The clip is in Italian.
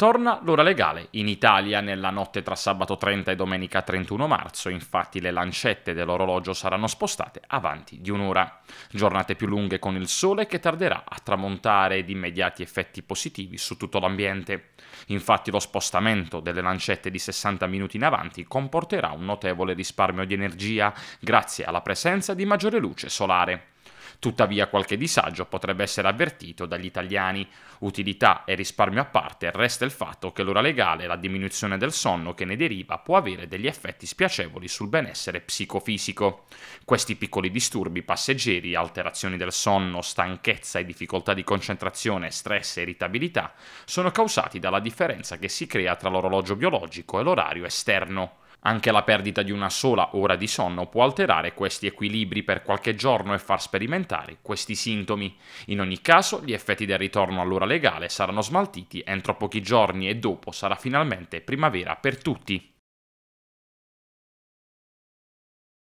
Torna l'ora legale in Italia nella notte tra sabato 30 e domenica 31 marzo, infatti le lancette dell'orologio saranno spostate avanti di un'ora. Giornate più lunghe con il sole che tarderà a tramontare ed immediati effetti positivi su tutto l'ambiente. Infatti lo spostamento delle lancette di 60 minuti in avanti comporterà un notevole risparmio di energia grazie alla presenza di maggiore luce solare. Tuttavia qualche disagio potrebbe essere avvertito dagli italiani. Utilità e risparmio a parte, resta il fatto che l'ora legale e la diminuzione del sonno che ne deriva può avere degli effetti spiacevoli sul benessere psicofisico. Questi piccoli disturbi passeggeri, alterazioni del sonno, stanchezza e difficoltà di concentrazione, stress e irritabilità sono causati dalla differenza che si crea tra l'orologio biologico e l'orario esterno. Anche la perdita di una sola ora di sonno può alterare questi equilibri per qualche giorno e far sperimentare questi sintomi. In ogni caso, gli effetti del ritorno all'ora legale saranno smaltiti entro pochi giorni e dopo sarà finalmente primavera per tutti.